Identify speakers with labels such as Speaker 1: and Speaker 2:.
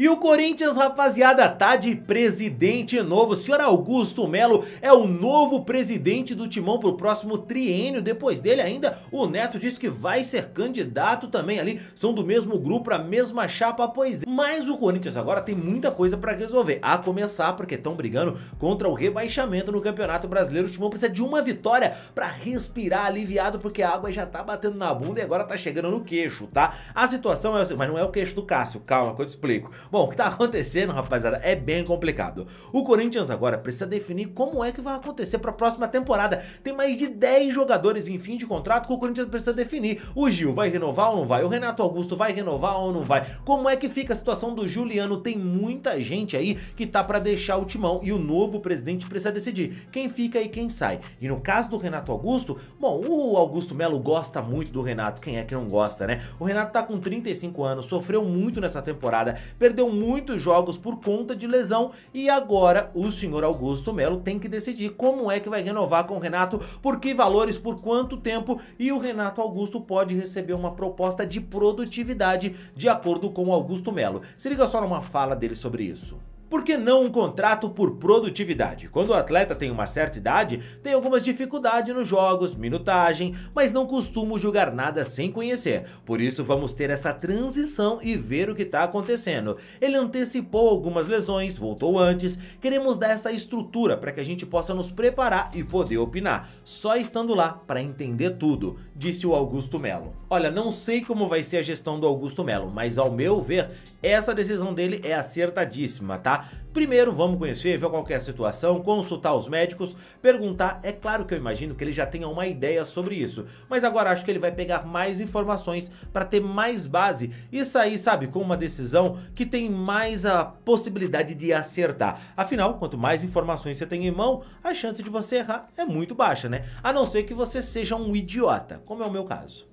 Speaker 1: E o Corinthians, rapaziada, tá de presidente novo. O senhor Augusto Melo é o novo presidente do Timão pro próximo triênio. Depois dele ainda, o Neto disse que vai ser candidato também ali. São do mesmo grupo, a mesma chapa, pois é. Mas o Corinthians agora tem muita coisa pra resolver. A começar porque estão brigando contra o rebaixamento no Campeonato Brasileiro. O Timão precisa de uma vitória pra respirar aliviado, porque a água já tá batendo na bunda e agora tá chegando no queixo, tá? A situação é... Mas não é o queixo do Cássio, calma que eu te explico. Bom, o que está acontecendo, rapaziada, é bem complicado. O Corinthians agora precisa definir como é que vai acontecer para a próxima temporada. Tem mais de 10 jogadores em fim de contrato que o Corinthians precisa definir. O Gil vai renovar ou não vai? O Renato Augusto vai renovar ou não vai? Como é que fica a situação do Juliano? Tem muita gente aí que tá para deixar o timão e o novo presidente precisa decidir quem fica e quem sai. E no caso do Renato Augusto, bom, o Augusto Melo gosta muito do Renato. Quem é que não gosta, né? O Renato tá com 35 anos, sofreu muito nessa temporada, perdeu perdeu muitos jogos por conta de lesão e agora o senhor Augusto Melo tem que decidir como é que vai renovar com o Renato, por que valores, por quanto tempo e o Renato Augusto pode receber uma proposta de produtividade de acordo com o Augusto Melo. Se liga só numa fala dele sobre isso. Por que não um contrato por produtividade? Quando o atleta tem uma certa idade, tem algumas dificuldades nos jogos, minutagem, mas não costumo julgar nada sem conhecer. Por isso vamos ter essa transição e ver o que está acontecendo. Ele antecipou algumas lesões, voltou antes, queremos dar essa estrutura para que a gente possa nos preparar e poder opinar, só estando lá para entender tudo, disse o Augusto Melo. Olha, não sei como vai ser a gestão do Augusto Melo, mas ao meu ver, essa decisão dele é acertadíssima, tá? Primeiro vamos conhecer, ver qual é a situação, consultar os médicos, perguntar. É claro que eu imagino que ele já tenha uma ideia sobre isso, mas agora acho que ele vai pegar mais informações para ter mais base e sair, sabe, com uma decisão que tem mais a possibilidade de acertar. Afinal, quanto mais informações você tem em mão, a chance de você errar é muito baixa, né? A não ser que você seja um idiota, como é o meu caso.